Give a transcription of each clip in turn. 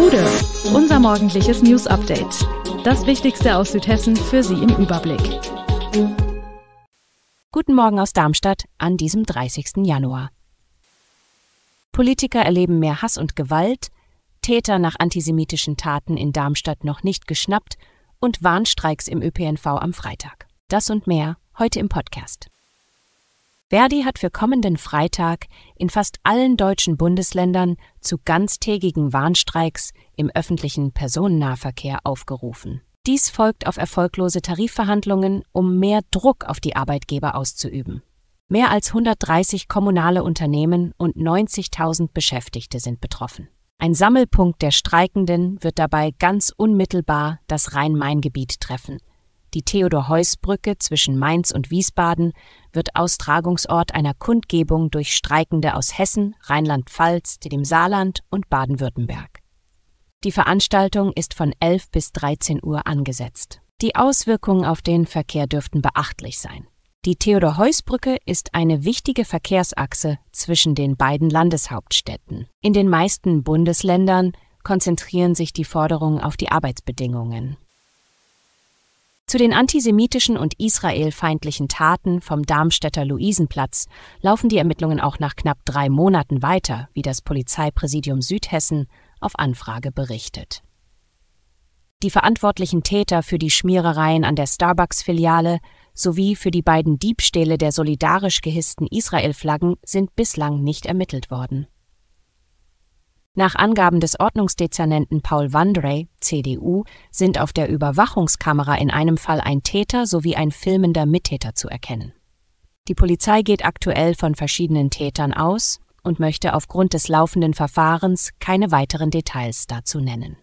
Hude, unser morgendliches News Update. Das Wichtigste aus Südhessen für Sie im Überblick. Guten Morgen aus Darmstadt an diesem 30. Januar. Politiker erleben mehr Hass und Gewalt, Täter nach antisemitischen Taten in Darmstadt noch nicht geschnappt und Warnstreiks im ÖPNV am Freitag. Das und mehr heute im Podcast. Verdi hat für kommenden Freitag in fast allen deutschen Bundesländern zu ganztägigen Warnstreiks im öffentlichen Personennahverkehr aufgerufen. Dies folgt auf erfolglose Tarifverhandlungen, um mehr Druck auf die Arbeitgeber auszuüben. Mehr als 130 kommunale Unternehmen und 90.000 Beschäftigte sind betroffen. Ein Sammelpunkt der Streikenden wird dabei ganz unmittelbar das Rhein-Main-Gebiet treffen, die Theodor-Heuss-Brücke zwischen Mainz und Wiesbaden wird Austragungsort einer Kundgebung durch Streikende aus Hessen, Rheinland-Pfalz, dem Saarland und Baden-Württemberg. Die Veranstaltung ist von 11 bis 13 Uhr angesetzt. Die Auswirkungen auf den Verkehr dürften beachtlich sein. Die Theodor-Heuss-Brücke ist eine wichtige Verkehrsachse zwischen den beiden Landeshauptstädten. In den meisten Bundesländern konzentrieren sich die Forderungen auf die Arbeitsbedingungen. Zu den antisemitischen und israelfeindlichen Taten vom Darmstädter Luisenplatz laufen die Ermittlungen auch nach knapp drei Monaten weiter, wie das Polizeipräsidium Südhessen auf Anfrage berichtet. Die verantwortlichen Täter für die Schmierereien an der Starbucks-Filiale sowie für die beiden Diebstähle der solidarisch gehissten Israel-Flaggen sind bislang nicht ermittelt worden nach Angaben des Ordnungsdezernenten Paul Wandrey, CDU, sind auf der Überwachungskamera in einem Fall ein Täter sowie ein filmender Mittäter zu erkennen. Die Polizei geht aktuell von verschiedenen Tätern aus und möchte aufgrund des laufenden Verfahrens keine weiteren Details dazu nennen.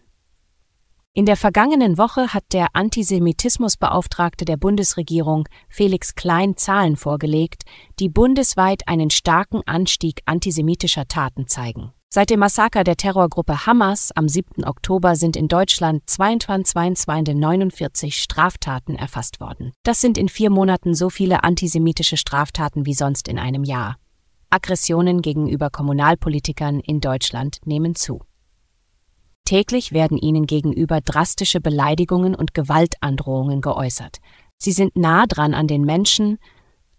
In der vergangenen Woche hat der Antisemitismusbeauftragte der Bundesregierung Felix Klein Zahlen vorgelegt, die bundesweit einen starken Anstieg antisemitischer Taten zeigen. Seit dem Massaker der Terrorgruppe Hamas am 7. Oktober sind in Deutschland 249 Straftaten erfasst worden. Das sind in vier Monaten so viele antisemitische Straftaten wie sonst in einem Jahr. Aggressionen gegenüber Kommunalpolitikern in Deutschland nehmen zu. Täglich werden ihnen gegenüber drastische Beleidigungen und Gewaltandrohungen geäußert. Sie sind nah dran an den Menschen,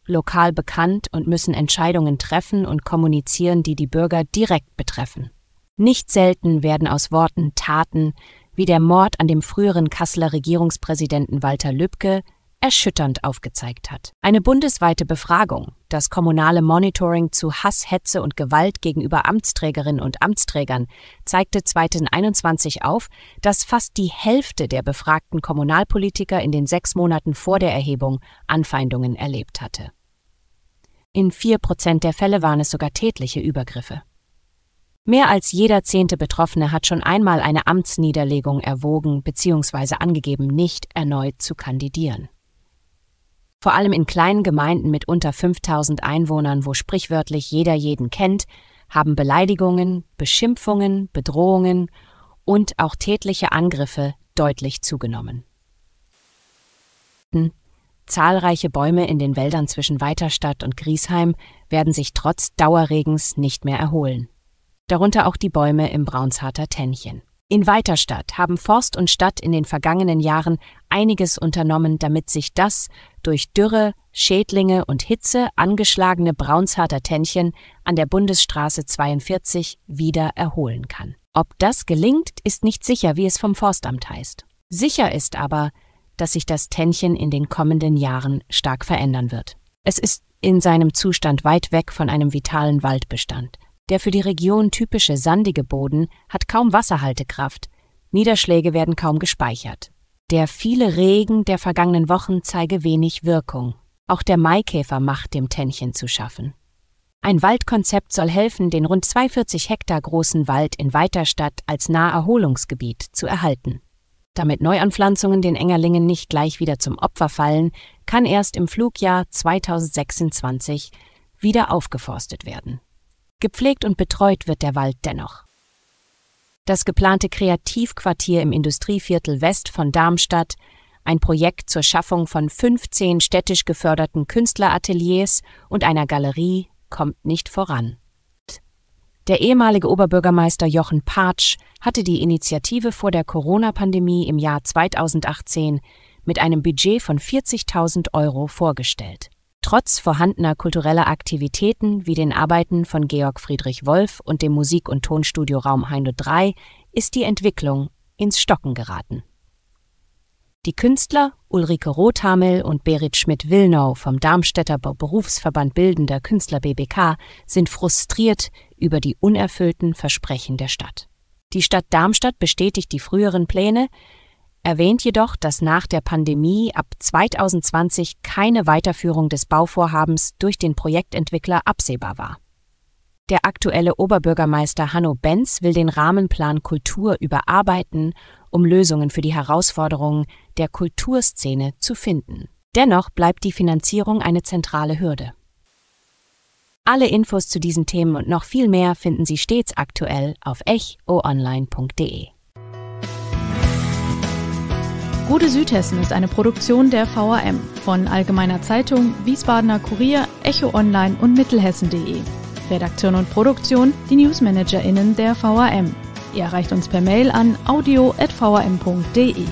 lokal bekannt und müssen Entscheidungen treffen und kommunizieren, die die Bürger direkt betreffen. Nicht selten werden aus Worten Taten, wie der Mord an dem früheren Kasseler Regierungspräsidenten Walter Lübcke, erschütternd aufgezeigt hat. Eine bundesweite Befragung, das kommunale Monitoring zu Hass, Hetze und Gewalt gegenüber Amtsträgerinnen und Amtsträgern, zeigte 2021 auf, dass fast die Hälfte der befragten Kommunalpolitiker in den sechs Monaten vor der Erhebung Anfeindungen erlebt hatte. In 4% der Fälle waren es sogar tätliche Übergriffe. Mehr als jeder zehnte Betroffene hat schon einmal eine Amtsniederlegung erwogen bzw. angegeben, nicht erneut zu kandidieren. Vor allem in kleinen Gemeinden mit unter 5000 Einwohnern, wo sprichwörtlich jeder jeden kennt, haben Beleidigungen, Beschimpfungen, Bedrohungen und auch tätliche Angriffe deutlich zugenommen. Zahlreiche Bäume in den Wäldern zwischen Weiterstadt und Griesheim werden sich trotz Dauerregens nicht mehr erholen. Darunter auch die Bäume im Braunsharter Tännchen. In Weiterstadt haben Forst und Stadt in den vergangenen Jahren einiges unternommen, damit sich das durch Dürre, Schädlinge und Hitze angeschlagene Braunsharter Tännchen an der Bundesstraße 42 wieder erholen kann. Ob das gelingt, ist nicht sicher, wie es vom Forstamt heißt. Sicher ist aber, dass sich das Tännchen in den kommenden Jahren stark verändern wird. Es ist in seinem Zustand weit weg von einem vitalen Waldbestand. Der für die Region typische sandige Boden hat kaum Wasserhaltekraft, Niederschläge werden kaum gespeichert. Der viele Regen der vergangenen Wochen zeige wenig Wirkung. Auch der Maikäfer macht dem Tännchen zu schaffen. Ein Waldkonzept soll helfen, den rund 42 Hektar großen Wald in Weiterstadt als Naherholungsgebiet zu erhalten. Damit Neuanpflanzungen den Engerlingen nicht gleich wieder zum Opfer fallen, kann erst im Flugjahr 2026 wieder aufgeforstet werden. Gepflegt und betreut wird der Wald dennoch. Das geplante Kreativquartier im Industrieviertel West von Darmstadt, ein Projekt zur Schaffung von 15 städtisch geförderten Künstlerateliers und einer Galerie, kommt nicht voran. Der ehemalige Oberbürgermeister Jochen Patsch hatte die Initiative vor der Corona-Pandemie im Jahr 2018 mit einem Budget von 40.000 Euro vorgestellt. Trotz vorhandener kultureller Aktivitäten wie den Arbeiten von Georg Friedrich Wolf und dem Musik- und Tonstudio Raum Heino 3 ist die Entwicklung ins Stocken geraten. Die Künstler Ulrike Rothamel und Berit Schmidt-Willnau vom Darmstädter Berufsverband Bildender Künstler BBK sind frustriert über die unerfüllten Versprechen der Stadt. Die Stadt Darmstadt bestätigt die früheren Pläne, erwähnt jedoch, dass nach der Pandemie ab 2020 keine Weiterführung des Bauvorhabens durch den Projektentwickler absehbar war. Der aktuelle Oberbürgermeister Hanno Benz will den Rahmenplan Kultur überarbeiten, um Lösungen für die Herausforderungen der Kulturszene zu finden. Dennoch bleibt die Finanzierung eine zentrale Hürde. Alle Infos zu diesen Themen und noch viel mehr finden Sie stets aktuell auf echoonline.de. Gute Südhessen ist eine Produktion der VAM von Allgemeiner Zeitung, Wiesbadener Kurier, Echo Online und Mittelhessen.de. Redaktion und Produktion die Newsmanagerinnen der VAM. Ihr erreicht uns per Mail an audio.vam.de.